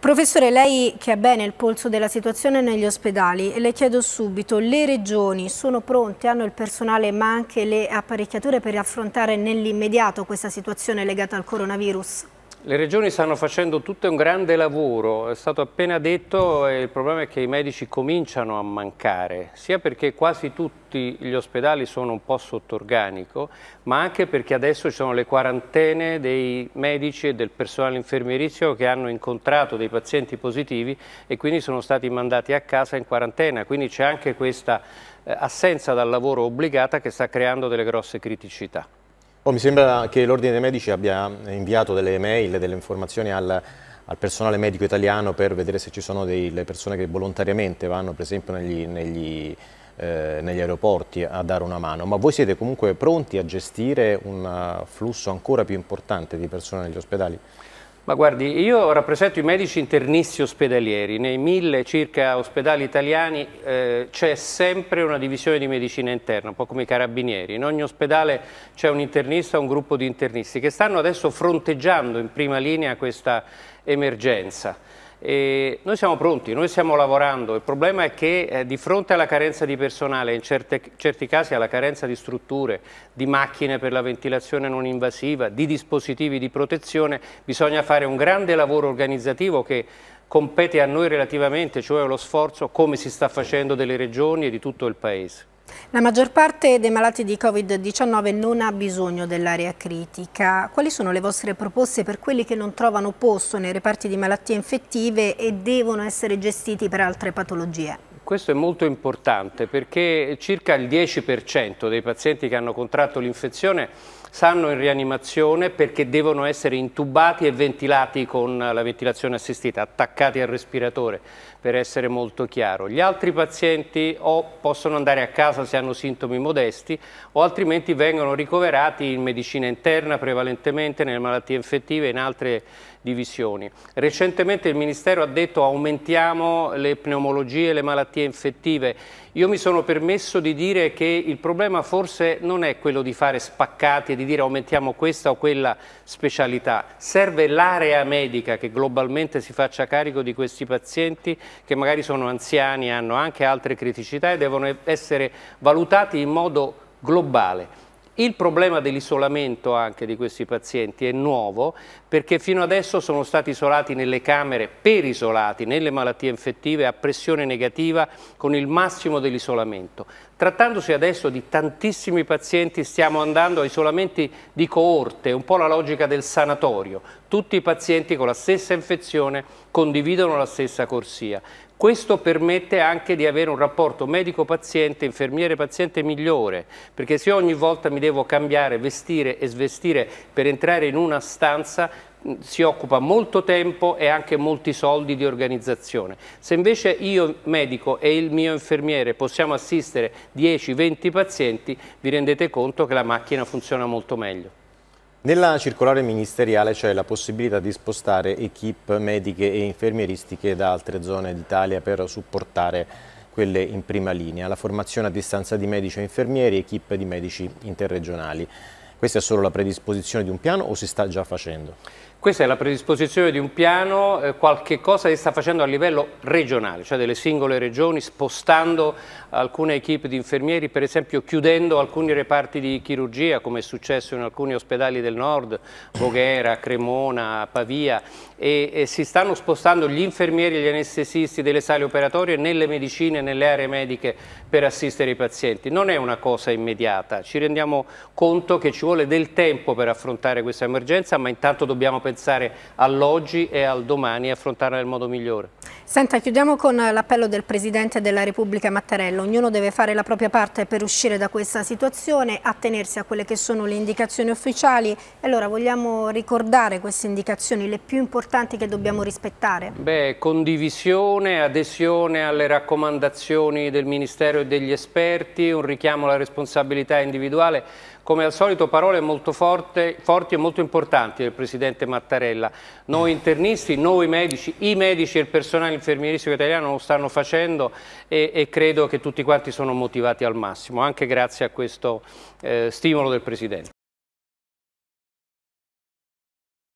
Professore, lei che ha bene il polso della situazione negli ospedali, le chiedo subito, le regioni sono pronte, hanno il personale ma anche le apparecchiature per affrontare nell'immediato questa situazione legata al coronavirus? Le regioni stanno facendo tutto un grande lavoro, è stato appena detto e il problema è che i medici cominciano a mancare, sia perché quasi tutti gli ospedali sono un po' sotto organico, ma anche perché adesso ci sono le quarantene dei medici e del personale infermierizio che hanno incontrato dei pazienti positivi e quindi sono stati mandati a casa in quarantena, quindi c'è anche questa eh, assenza dal lavoro obbligata che sta creando delle grosse criticità. Oh, mi sembra che l'Ordine dei Medici abbia inviato delle mail, delle informazioni al, al, personale medico italiano per vedere se ci sono delle persone che volontariamente vanno per esempio negli, negli, eh, negli aeroporti a dare una mano, ma voi siete comunque pronti a gestire un eh, flusso ancora più importante di persone negli ospedali? Ma guardi, io rappresento i medici internisti ospedalieri, nei mille circa ospedali italiani eh, c'è sempre una divisione di medicina interna, un po' come i carabinieri, in ogni ospedale c'è un internista un gruppo di internisti che stanno adesso fronteggiando in prima linea questa emergenza. E noi siamo pronti, noi stiamo lavorando, il problema è che eh, di fronte alla carenza di personale, in certe, certi casi alla carenza di strutture, di macchine per la ventilazione non invasiva, di dispositivi di protezione, bisogna fare un grande lavoro organizzativo che compete a noi relativamente, cioè lo sforzo come si sta facendo delle regioni e di tutto il Paese. La maggior parte dei malati di Covid-19 non ha bisogno dell'area critica. Quali sono le vostre proposte per quelli che non trovano posto nei reparti di malattie infettive e devono essere gestiti per altre patologie? Questo è molto importante perché circa il 10% dei pazienti che hanno contratto l'infezione stanno in rianimazione perché devono essere intubati e ventilati con la ventilazione assistita, attaccati al respiratore, per essere molto chiaro. Gli altri pazienti o possono andare a casa se hanno sintomi modesti o altrimenti vengono ricoverati in medicina interna prevalentemente, nelle malattie infettive e in altre divisioni. Recentemente il Ministero ha detto aumentiamo le pneumologie e le malattie infettive. Io mi sono permesso di dire che il problema forse non è quello di fare spaccati e di dire aumentiamo questa o quella specialità, serve l'area medica che globalmente si faccia carico di questi pazienti che magari sono anziani, hanno anche altre criticità e devono essere valutati in modo globale. Il problema dell'isolamento anche di questi pazienti è nuovo perché fino adesso sono stati isolati nelle camere per isolati, nelle malattie infettive a pressione negativa con il massimo dell'isolamento. Trattandosi adesso di tantissimi pazienti stiamo andando a isolamenti di coorte, un po' la logica del sanatorio. Tutti i pazienti con la stessa infezione condividono la stessa corsia. Questo permette anche di avere un rapporto medico-paziente, infermiere-paziente migliore, perché se ogni volta mi devo cambiare, vestire e svestire per entrare in una stanza, si occupa molto tempo e anche molti soldi di organizzazione. Se invece io medico e il mio infermiere possiamo assistere 10-20 pazienti, vi rendete conto che la macchina funziona molto meglio. Nella circolare ministeriale c'è la possibilità di spostare equip mediche e infermieristiche da altre zone d'Italia per supportare quelle in prima linea, la formazione a distanza di medici e infermieri e equip di medici interregionali. Questa è solo la predisposizione di un piano o si sta già facendo? Questa è la predisposizione di un piano, eh, qualche cosa si sta facendo a livello regionale, cioè delle singole regioni, spostando alcune equip di infermieri, per esempio chiudendo alcuni reparti di chirurgia, come è successo in alcuni ospedali del nord, Voghera, Cremona, Pavia, e, e si stanno spostando gli infermieri e gli anestesisti delle sale operatorie nelle medicine, nelle aree mediche per assistere i pazienti. Non è una cosa immediata, ci rendiamo conto che ci vuole vuole del tempo per affrontare questa emergenza, ma intanto dobbiamo pensare all'oggi e al domani e affrontarla nel modo migliore. Senta, chiudiamo con l'appello del Presidente della Repubblica Mattarella. Ognuno deve fare la propria parte per uscire da questa situazione, attenersi a quelle che sono le indicazioni ufficiali. Allora, vogliamo ricordare queste indicazioni, le più importanti che dobbiamo rispettare? Beh, condivisione, adesione alle raccomandazioni del Ministero e degli esperti, un richiamo alla responsabilità individuale. Come al solito parole molto forte, forti e molto importanti del Presidente Mattarella. Noi internisti, noi medici, i medici e il personale infermieristico italiano lo stanno facendo e, e credo che tutti quanti sono motivati al massimo, anche grazie a questo eh, stimolo del Presidente.